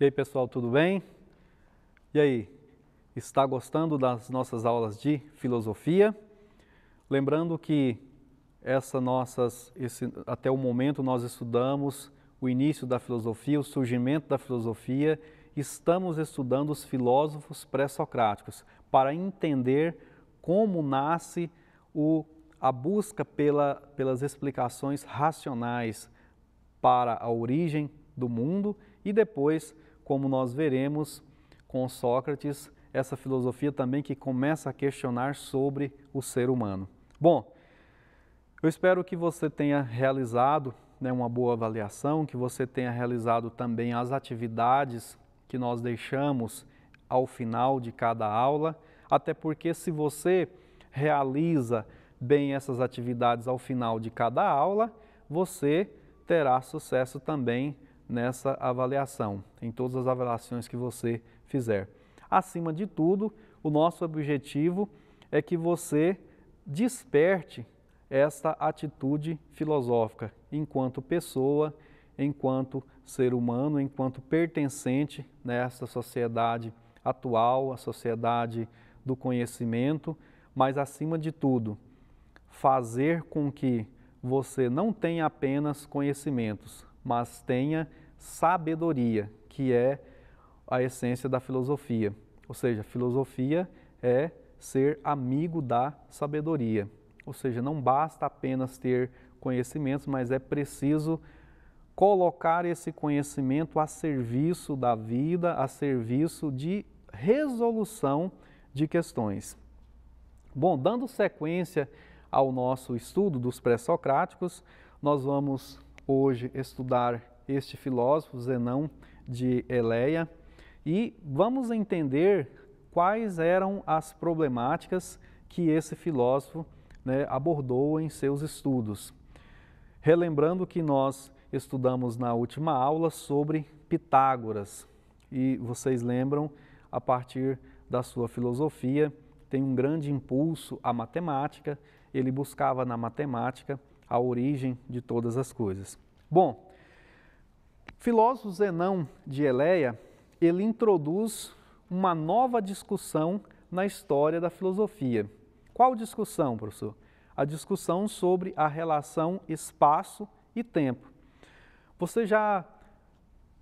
E aí, pessoal, tudo bem? E aí, está gostando das nossas aulas de filosofia? Lembrando que essa nossas, esse, até o momento nós estudamos o início da filosofia, o surgimento da filosofia, estamos estudando os filósofos pré-socráticos para entender como nasce o, a busca pela, pelas explicações racionais para a origem do mundo e depois como nós veremos com Sócrates, essa filosofia também que começa a questionar sobre o ser humano. Bom, eu espero que você tenha realizado né, uma boa avaliação, que você tenha realizado também as atividades que nós deixamos ao final de cada aula, até porque se você realiza bem essas atividades ao final de cada aula, você terá sucesso também nessa avaliação, em todas as avaliações que você fizer. Acima de tudo, o nosso objetivo é que você desperte esta atitude filosófica enquanto pessoa, enquanto ser humano, enquanto pertencente nessa sociedade atual, a sociedade do conhecimento, mas acima de tudo, fazer com que você não tenha apenas conhecimentos, mas tenha sabedoria, que é a essência da filosofia. Ou seja, filosofia é ser amigo da sabedoria. Ou seja, não basta apenas ter conhecimentos, mas é preciso colocar esse conhecimento a serviço da vida, a serviço de resolução de questões. Bom, dando sequência ao nosso estudo dos pré-socráticos, nós vamos hoje estudar este filósofo Zenão de Eleia, e vamos entender quais eram as problemáticas que esse filósofo né, abordou em seus estudos. Relembrando que nós estudamos na última aula sobre Pitágoras, e vocês lembram, a partir da sua filosofia, tem um grande impulso à matemática, ele buscava na matemática a origem de todas as coisas. Bom, filósofo Zenão de Eleia, ele introduz uma nova discussão na história da filosofia. Qual discussão, professor? A discussão sobre a relação espaço e tempo. Você já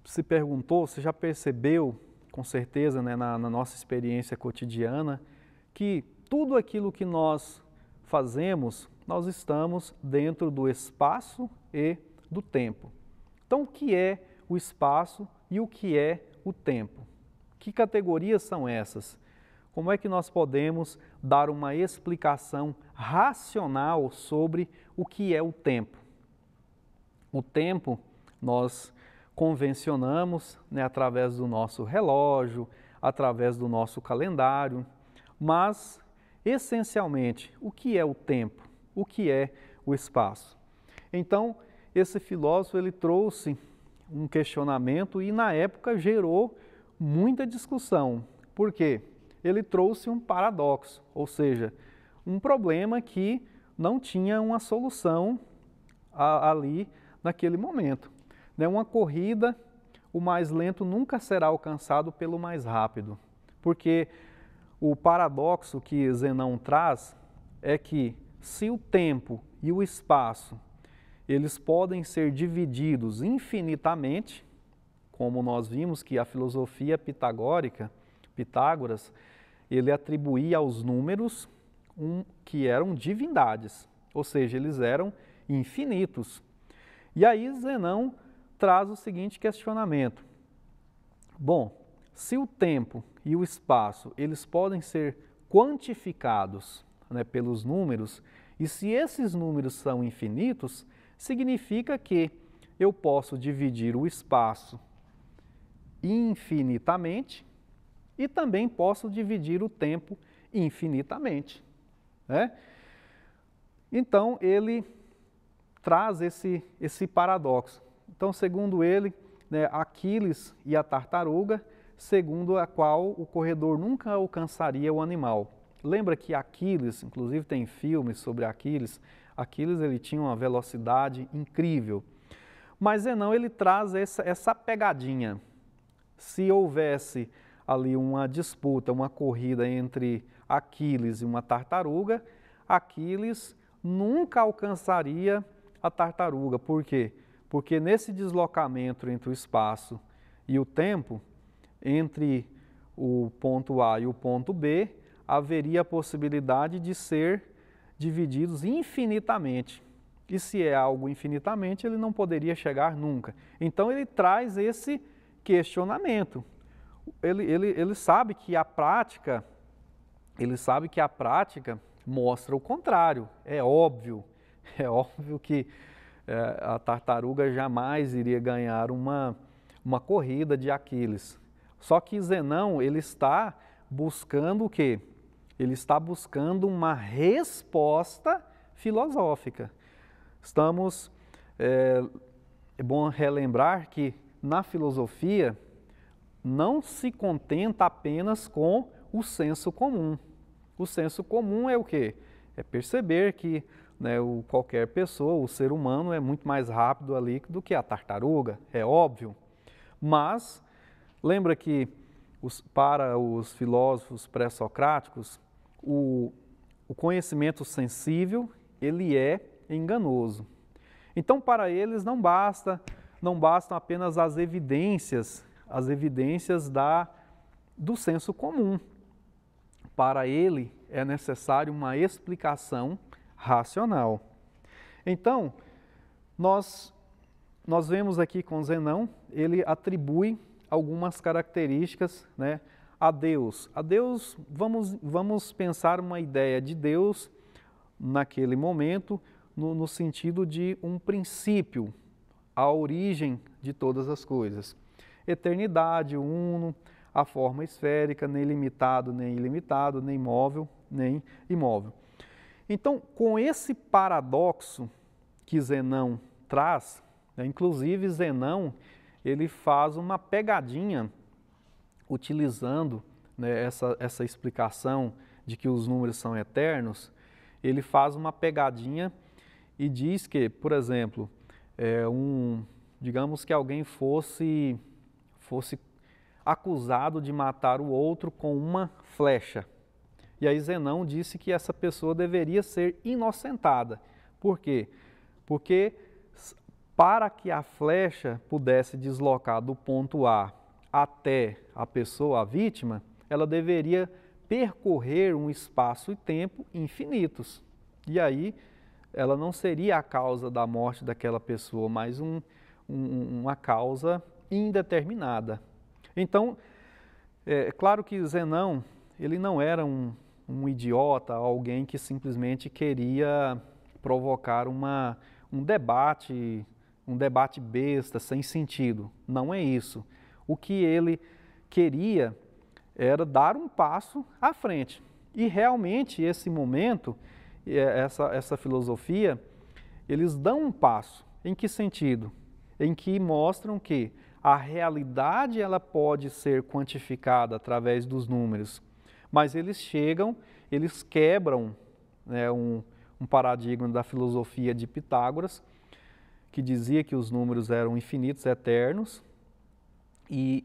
se perguntou, você já percebeu, com certeza, né, na, na nossa experiência cotidiana, que tudo aquilo que nós fazemos, nós estamos dentro do espaço e do tempo. Então, o que é o espaço e o que é o tempo. Que categorias são essas? Como é que nós podemos dar uma explicação racional sobre o que é o tempo? O tempo nós convencionamos né, através do nosso relógio, através do nosso calendário, mas essencialmente o que é o tempo, o que é o espaço. Então, esse filósofo ele trouxe um questionamento e na época gerou muita discussão. Por quê? Ele trouxe um paradoxo, ou seja, um problema que não tinha uma solução a, ali naquele momento. Né? Uma corrida, o mais lento nunca será alcançado pelo mais rápido, porque o paradoxo que Zenão traz é que se o tempo e o espaço eles podem ser divididos infinitamente, como nós vimos que a filosofia pitagórica, Pitágoras, ele atribuía aos números um, que eram divindades, ou seja, eles eram infinitos. E aí Zenão traz o seguinte questionamento. Bom, se o tempo e o espaço, eles podem ser quantificados né, pelos números, e se esses números são infinitos, significa que eu posso dividir o espaço infinitamente e também posso dividir o tempo infinitamente. Né? Então, ele traz esse, esse paradoxo. Então, segundo ele, né, Aquiles e a tartaruga, segundo a qual o corredor nunca alcançaria o animal. Lembra que Aquiles, inclusive tem filmes sobre Aquiles, Aquiles ele tinha uma velocidade incrível. Mas Zenão ele traz essa, essa pegadinha. Se houvesse ali uma disputa, uma corrida entre Aquiles e uma tartaruga, Aquiles nunca alcançaria a tartaruga. Por quê? Porque nesse deslocamento entre o espaço e o tempo, entre o ponto A e o ponto B, haveria a possibilidade de ser divididos infinitamente. E se é algo infinitamente, ele não poderia chegar nunca. Então ele traz esse questionamento. Ele, ele, ele sabe que a prática, ele sabe que a prática mostra o contrário. É óbvio, é óbvio que é, a tartaruga jamais iria ganhar uma, uma corrida de Aquiles. Só que Zenão ele está buscando o quê? Ele está buscando uma resposta filosófica. Estamos. É, é bom relembrar que na filosofia não se contenta apenas com o senso comum. O senso comum é o quê? É perceber que né, o, qualquer pessoa, o ser humano, é muito mais rápido ali do que a tartaruga, é óbvio. Mas lembra que os, para os filósofos pré-socráticos, o, o conhecimento sensível, ele é enganoso. Então, para eles não basta, não bastam apenas as evidências, as evidências da do senso comum. Para ele é necessário uma explicação racional. Então, nós nós vemos aqui com Zenão, ele atribui algumas características, né, a Deus. A Deus, vamos, vamos pensar uma ideia de Deus naquele momento, no, no sentido de um princípio, a origem de todas as coisas. Eternidade, uno, a forma esférica, nem limitado, nem ilimitado, nem móvel, nem imóvel. Então, com esse paradoxo que Zenão traz, né, inclusive Zenão, ele faz uma pegadinha utilizando né, essa, essa explicação de que os números são eternos, ele faz uma pegadinha e diz que, por exemplo, é um, digamos que alguém fosse, fosse acusado de matar o outro com uma flecha. E aí Zenão disse que essa pessoa deveria ser inocentada. Por quê? Porque para que a flecha pudesse deslocar do ponto A até a pessoa, a vítima, ela deveria percorrer um espaço e tempo infinitos. E aí ela não seria a causa da morte daquela pessoa, mas um, um, uma causa indeterminada. Então, é, é claro que Zenão, ele não era um, um idiota, alguém que simplesmente queria provocar uma, um debate, um debate besta, sem sentido. Não é isso. O que ele queria era dar um passo à frente. E realmente esse momento, é, essa, essa filosofia, eles dão um passo. Em que sentido? Em que mostram que a realidade ela pode ser quantificada através dos números, mas eles chegam, eles quebram né, um, um paradigma da filosofia de Pitágoras, que dizia que os números eram infinitos, eternos, e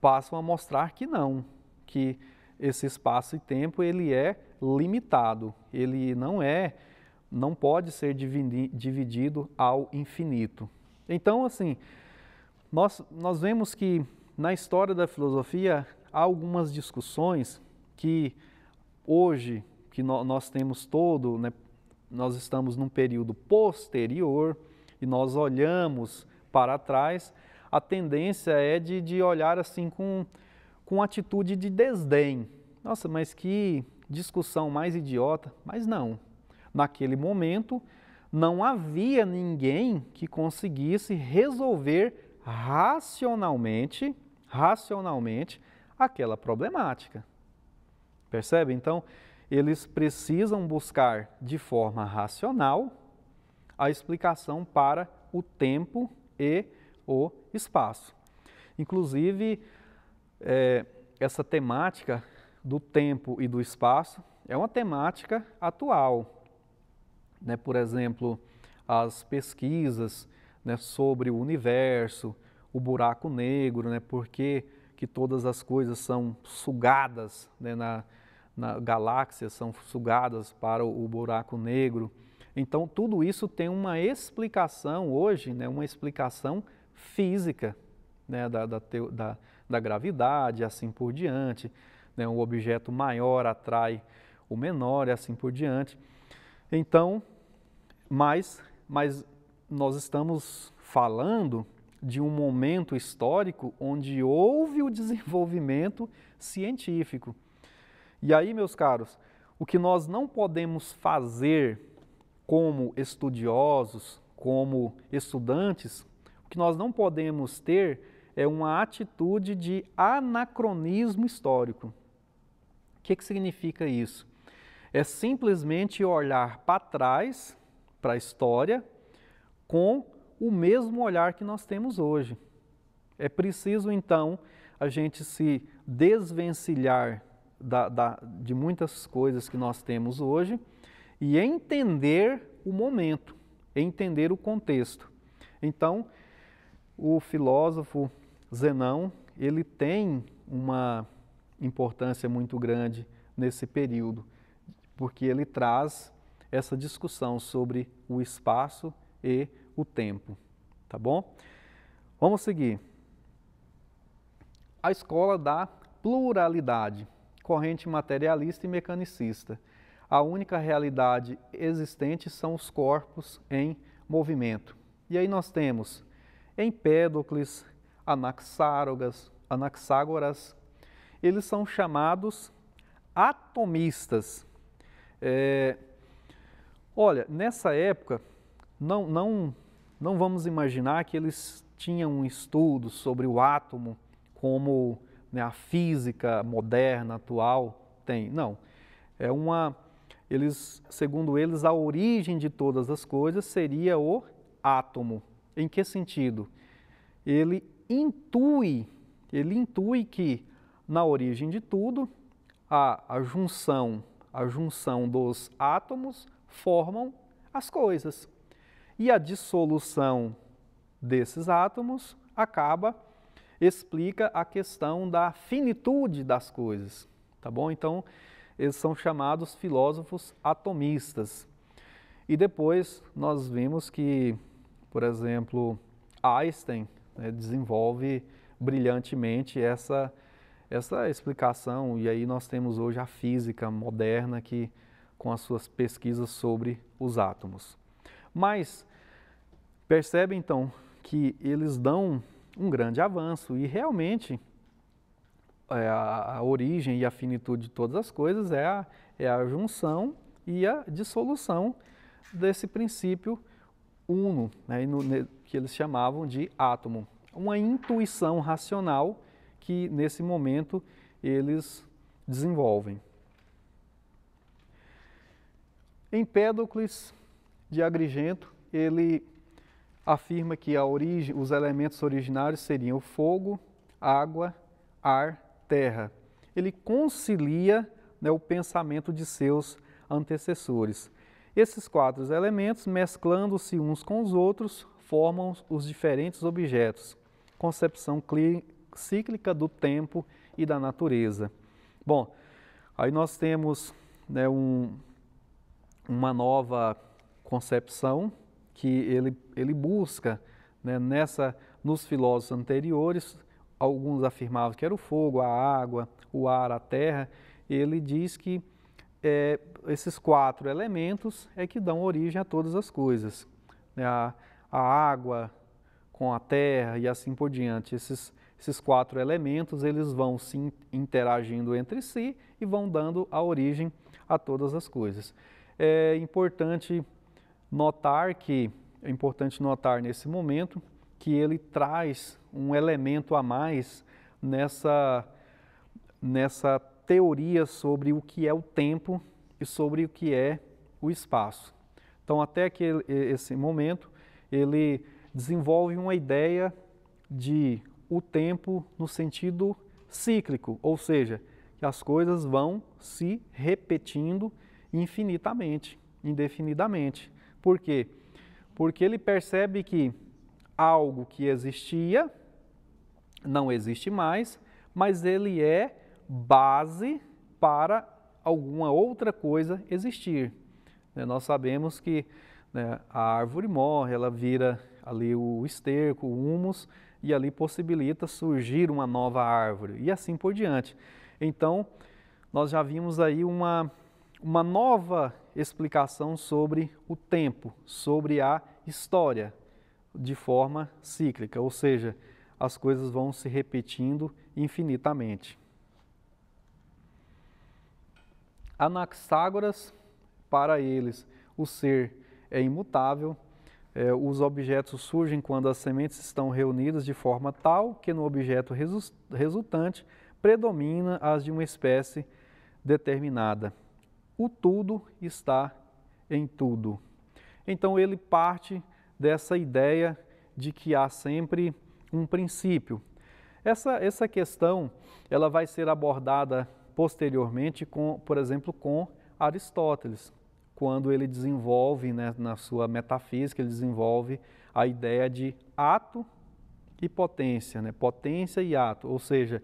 passam a mostrar que não, que esse espaço e tempo ele é limitado, ele não é, não pode ser dividido ao infinito. Então, assim, nós, nós vemos que na história da filosofia há algumas discussões que hoje que no, nós temos todo, né, nós estamos num período posterior e nós olhamos para trás a tendência é de, de olhar assim com, com atitude de desdém. Nossa, mas que discussão mais idiota. Mas não. Naquele momento, não havia ninguém que conseguisse resolver racionalmente, racionalmente aquela problemática. Percebe? Então, eles precisam buscar de forma racional a explicação para o tempo e o espaço. Inclusive, é, essa temática do tempo e do espaço é uma temática atual. Né? Por exemplo, as pesquisas né, sobre o universo, o buraco negro, né, porque que todas as coisas são sugadas né, na, na galáxia, são sugadas para o, o buraco negro. Então, tudo isso tem uma explicação hoje, né, uma explicação física, né, da, da, da, da gravidade, assim por diante. Né, um objeto maior atrai o menor e assim por diante. Então, mas, mas nós estamos falando de um momento histórico onde houve o desenvolvimento científico. E aí, meus caros, o que nós não podemos fazer como estudiosos, como estudantes, que nós não podemos ter é uma atitude de anacronismo histórico. O que, que significa isso? É simplesmente olhar para trás, para a história, com o mesmo olhar que nós temos hoje. É preciso, então, a gente se desvencilhar da, da, de muitas coisas que nós temos hoje e entender o momento, entender o contexto. Então, o filósofo Zenão, ele tem uma importância muito grande nesse período, porque ele traz essa discussão sobre o espaço e o tempo, tá bom? Vamos seguir. A escola da pluralidade, corrente materialista e mecanicista. A única realidade existente são os corpos em movimento. E aí nós temos Empédocles, Anaxárogas, Anaxágoras. Eles são chamados atomistas. É, olha, nessa época, não, não, não vamos imaginar que eles tinham um estudo sobre o átomo como né, a física moderna, atual, tem. Não. É uma. Eles, segundo eles, a origem de todas as coisas seria o átomo. Em que sentido? Ele intui, ele intui que na origem de tudo a, a junção, a junção dos átomos formam as coisas. E a dissolução desses átomos acaba explica a questão da finitude das coisas, tá bom? Então, eles são chamados filósofos atomistas. E depois nós vimos que por exemplo, Einstein né, desenvolve brilhantemente essa, essa explicação, e aí nós temos hoje a física moderna que, com as suas pesquisas sobre os átomos. Mas percebe então que eles dão um grande avanço e realmente é, a, a, origem e a finitude de todas as coisas é a, é a junção e a dissolução desse princípio uno, né, que eles chamavam de átomo. Uma intuição racional que, nesse momento, eles desenvolvem. Empédocles de Agrigento, ele afirma que origem, os elementos originários seriam fogo, água, ar, terra. Ele concilia né, o pensamento de seus antecessores. Esses quatro elementos, mesclando-se uns com os outros, formam os diferentes objetos. Concepção cíclica do tempo e da natureza. Bom, aí nós temos né, um, uma nova concepção que ele, ele busca né, nessa nos filósofos anteriores. Alguns afirmavam que era o fogo, a água, o ar, a terra. Ele diz que é, esses quatro elementos é que dão origem a todas as coisas. Né? A, a água com a terra e assim por diante. Esses, esses quatro elementos eles vão se interagindo entre si e vão dando a origem a todas as coisas. É importante notar que é importante notar nesse momento que ele traz um elemento a mais nessa nessa teoria sobre o que é o tempo e sobre o que é o espaço. Então, até que esse momento, ele desenvolve uma ideia de o tempo no sentido cíclico, ou seja, que as coisas vão se repetindo infinitamente, indefinidamente. Por quê? Porque ele percebe que algo que existia não existe mais, mas ele é base para alguma outra coisa existir. Né? Nós sabemos que né, a árvore morre, ela vira ali o esterco, o humus, e ali possibilita surgir uma nova árvore e assim por diante. Então, nós já vimos aí uma, uma nova explicação sobre o tempo, sobre a história, de forma cíclica, ou seja, as coisas vão se repetindo infinitamente. Anaxágoras, para eles, o ser é imutável, é, os objetos surgem quando as sementes estão reunidas de forma tal que no objeto resultante predomina as de uma espécie determinada. O tudo está em tudo. Então ele parte dessa ideia de que há sempre um princípio. Essa, essa questão ela vai ser abordada posteriormente, com, por exemplo, com Aristóteles, quando ele desenvolve, né, na sua metafísica, ele desenvolve a ideia de ato e potência, né, potência e ato, ou seja,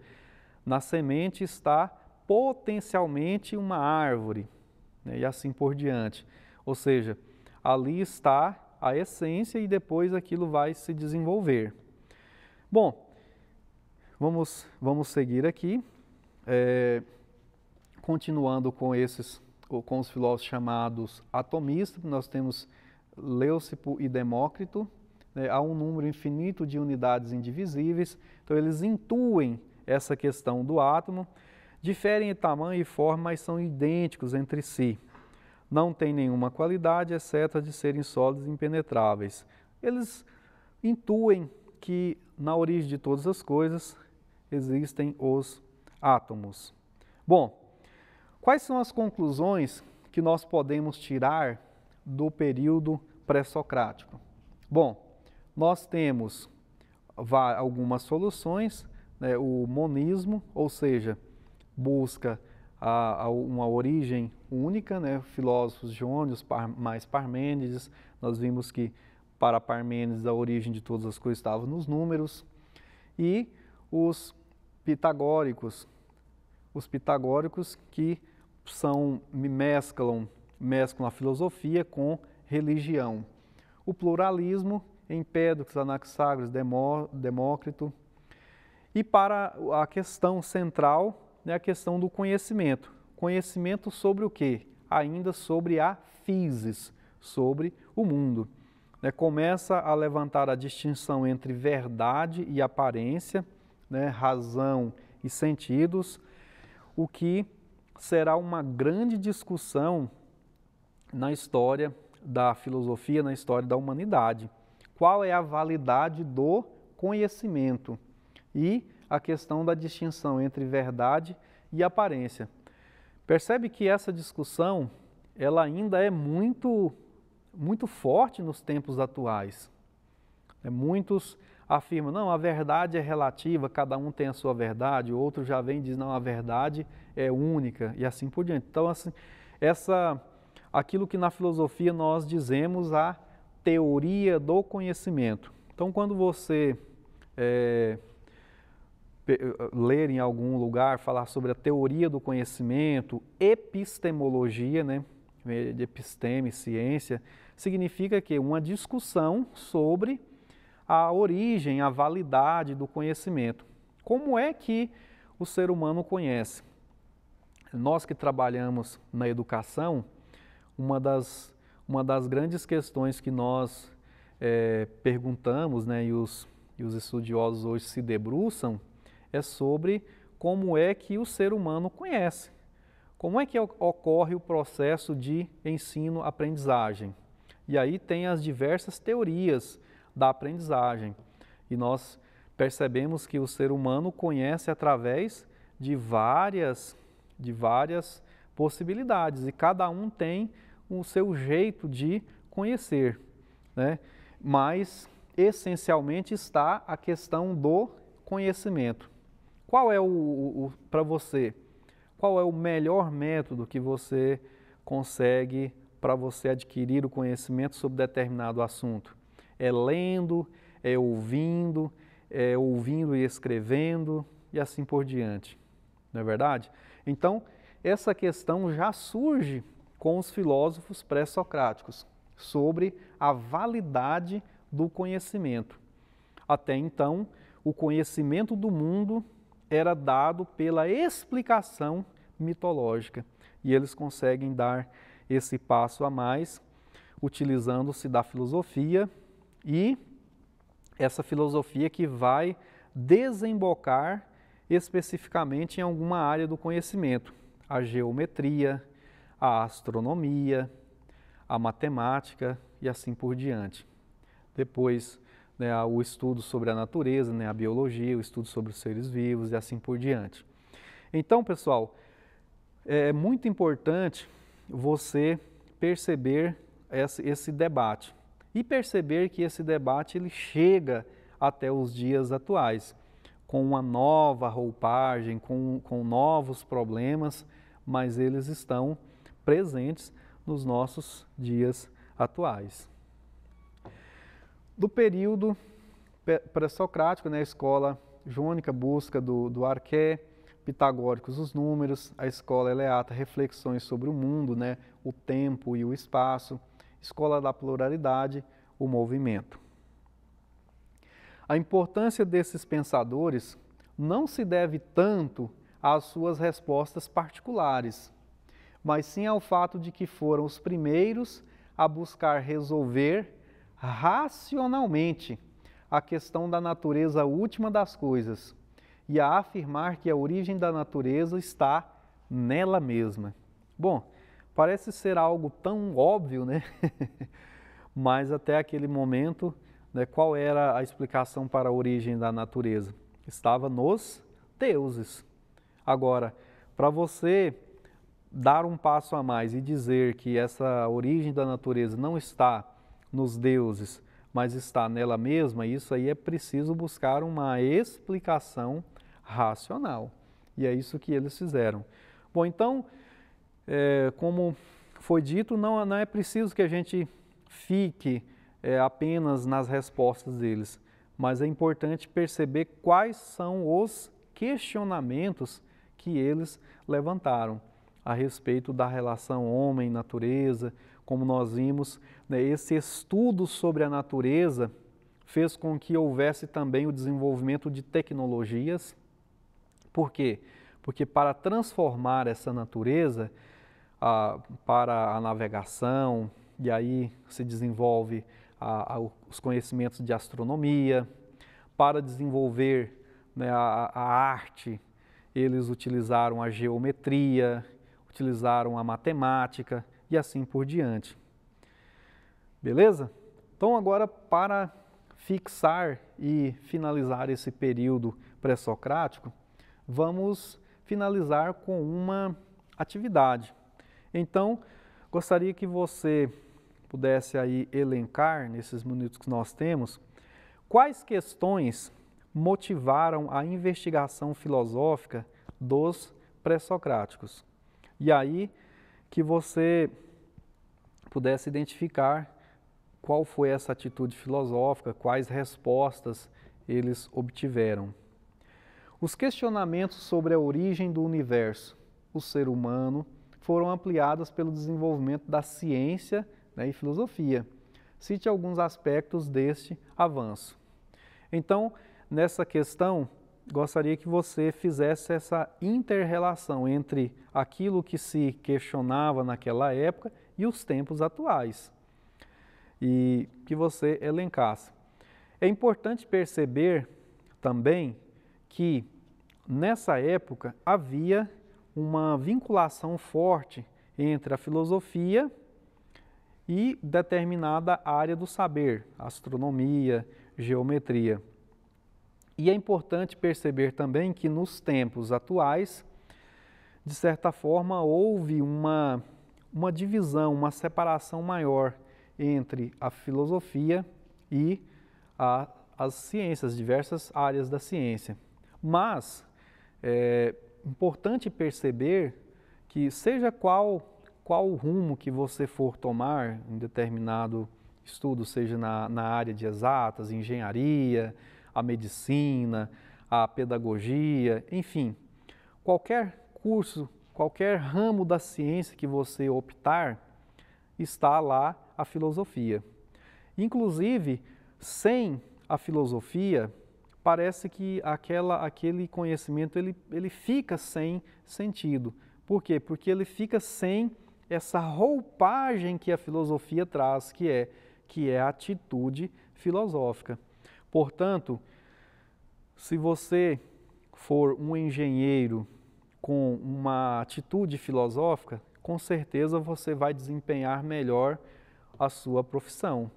na semente está potencialmente uma árvore, né, e assim por diante. Ou seja, ali está a essência e depois aquilo vai se desenvolver. Bom, vamos, vamos seguir aqui. É, Continuando com esses, com os filósofos chamados atomistas, nós temos Leucipo e Demócrito. Né, há um número infinito de unidades indivisíveis, então eles intuem essa questão do átomo. Diferem em tamanho e forma, mas são idênticos entre si. Não têm nenhuma qualidade, exceto a de serem sólidos e impenetráveis. Eles intuem que na origem de todas as coisas existem os átomos. Bom, Quais são as conclusões que nós podemos tirar do período pré-socrático? Bom, nós temos algumas soluções, né? o monismo, ou seja, busca a, a uma origem única, né? filósofos Jônios, par, mais Parmênides, nós vimos que para Parmênides a origem de todas as coisas estava nos números, e os pitagóricos, os pitagóricos que são, me mesclam, mesclam a filosofia com religião. O pluralismo, Empédocles, Anaxágoras, Demó, Demócrito. E para a questão central, né, a questão do conhecimento. Conhecimento sobre o quê? Ainda sobre a physis, sobre o mundo. Né, começa a levantar a distinção entre verdade e aparência, né, razão e sentidos, o que será uma grande discussão na história da filosofia, na história da humanidade. Qual é a validade do conhecimento e a questão da distinção entre verdade e aparência. Percebe que essa discussão ela ainda é muito muito forte nos tempos atuais. É, muitos afirmam, não, a verdade é relativa, cada um tem a sua verdade, outro já vem e diz, não, a verdade é é única e assim por diante. Então, assim, essa, aquilo que na filosofia nós dizemos a teoria do conhecimento. Então, quando você é, ler em algum lugar falar sobre a teoria do conhecimento, epistemologia, né, de episteme, ciência, significa que uma discussão sobre a origem, a validade do conhecimento. Como é que o ser humano conhece? nós que trabalhamos na educação, uma das, uma das grandes questões que nós é, perguntamos, né, e os, e os estudiosos hoje se debruçam, é sobre como é que o ser humano conhece. Como é que ocorre o processo de ensino-aprendizagem? E aí tem as diversas teorias da aprendizagem. E nós percebemos que o ser humano conhece através de várias de várias possibilidades e cada um tem o seu jeito de conhecer, né? Mas essencialmente está a questão do conhecimento. Qual é o, o para você? Qual é o melhor método que você consegue para você adquirir o conhecimento sobre determinado assunto? É lendo, é ouvindo, é ouvindo e escrevendo e assim por diante. Não é verdade? Então, essa questão já surge com os filósofos pré-socráticos sobre a validade do conhecimento. Até então, o conhecimento do mundo era dado pela explicação mitológica e eles conseguem dar esse passo a mais utilizando-se da filosofia e essa filosofia que vai desembocar especificamente em alguma área do conhecimento, a geometria, a astronomia, a matemática e assim por diante. Depois, né, o estudo sobre a natureza, né, a biologia, o estudo sobre os seres vivos e assim por diante. Então, pessoal, é muito importante você perceber esse, esse debate e perceber que esse debate ele chega até os dias atuais com uma nova roupagem, com, com novos problemas, mas eles estão presentes nos nossos dias atuais. Do período pré-socrático, né, a escola jônica busca do, do arqué, pitagóricos os números, a escola eleata é reflexões sobre o mundo, né, o tempo e o espaço, escola da pluralidade, o movimento. A importância desses pensadores não se deve tanto às suas respostas particulares, mas sim ao fato de que foram os primeiros a buscar resolver racionalmente a questão da natureza última das coisas e a afirmar que a origem da natureza está nela mesma. Bom, parece ser algo tão óbvio, né? Mas até aquele momento né, qual era a explicação para a origem da natureza? Estava nos deuses. Agora, para você dar um passo a mais e dizer que essa origem da natureza não está nos deuses, mas está nela mesma, isso aí é preciso buscar uma explicação racional. E é isso que eles fizeram. Bom, então, é, como foi dito, não, não é preciso que a gente fique é, apenas nas respostas deles, mas é importante perceber quais são os questionamentos que eles levantaram a respeito da relação homem-natureza. Como nós vimos, né, esse estudo sobre a natureza fez com que houvesse também o desenvolvimento de tecnologias. Por quê? Porque para transformar essa natureza para a navegação, e aí se desenvolve a, a, os conhecimentos de astronomia, para desenvolver né, a, a arte, eles utilizaram a geometria, utilizaram a matemática e assim por diante. Beleza? Então, agora, para fixar e finalizar esse período pré-socrático, vamos finalizar com uma atividade. Então, gostaria que você pudesse aí elencar nesses minutos que nós temos, quais questões motivaram a investigação filosófica dos pré-socráticos? E aí que você pudesse identificar qual foi essa atitude filosófica, quais respostas eles obtiveram. Os questionamentos sobre a origem do universo, o ser humano, foram ampliadas pelo desenvolvimento da ciência né, e filosofia. Cite alguns aspectos deste avanço. Então, nessa questão, gostaria que você fizesse essa interrelação entre aquilo que se questionava naquela época e os tempos atuais. E que você elencasse. É importante perceber também que nessa época havia uma vinculação forte entre a filosofia e determinada área do saber, astronomia, geometria. E é importante perceber também que nos tempos atuais, de certa forma, houve uma, uma divisão, uma separação maior entre a filosofia e a, as ciências, diversas áreas da ciência. Mas é importante perceber que, seja qual qual o rumo que você for tomar em determinado estudo, seja na, na área de exatas, engenharia, a medicina, a pedagogia, enfim, qualquer curso, qualquer ramo da ciência que você optar, está lá a filosofia. Inclusive, sem a filosofia, parece que aquela, aquele conhecimento ele, ele fica sem sentido. Por quê? Porque ele fica sem essa roupagem que a filosofia traz, que é, que é a atitude filosófica. Portanto, se você for um engenheiro com uma atitude filosófica, com certeza você vai desempenhar melhor a sua profissão.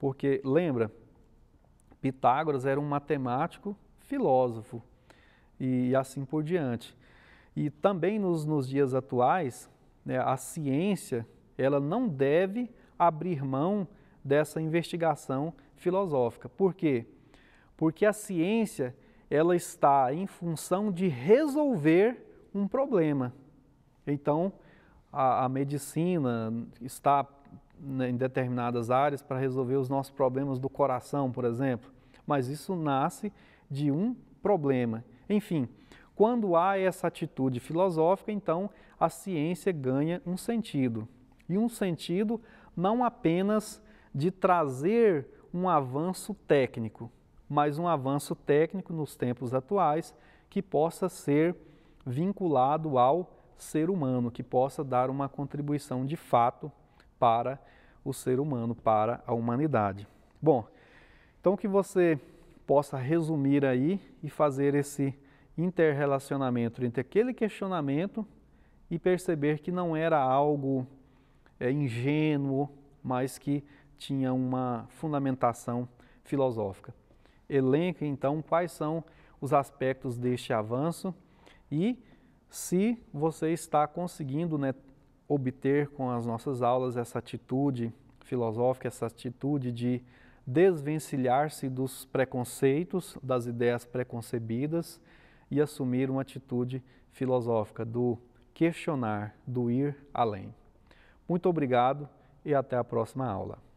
Porque, lembra, Pitágoras era um matemático filósofo e assim por diante. E também nos, nos dias atuais, né, a ciência ela não deve abrir mão dessa investigação filosófica. Por quê? Porque a ciência ela está em função de resolver um problema. Então, a, a medicina está né, em determinadas áreas para resolver os nossos problemas do coração, por exemplo, mas isso nasce de um problema. Enfim, quando há essa atitude filosófica, então a ciência ganha um sentido. E um sentido não apenas de trazer um avanço técnico, mas um avanço técnico nos tempos atuais que possa ser vinculado ao ser humano, que possa dar uma contribuição de fato para o ser humano, para a humanidade. Bom, então que você possa resumir aí e fazer esse interrelacionamento entre aquele questionamento e perceber que não era algo é, ingênuo, mas que tinha uma fundamentação filosófica. Elenca então quais são os aspectos deste avanço e se você está conseguindo né, obter com as nossas aulas essa atitude filosófica, essa atitude de desvencilhar-se dos preconceitos, das ideias preconcebidas e assumir uma atitude filosófica do questionar, do ir além. Muito obrigado e até a próxima aula.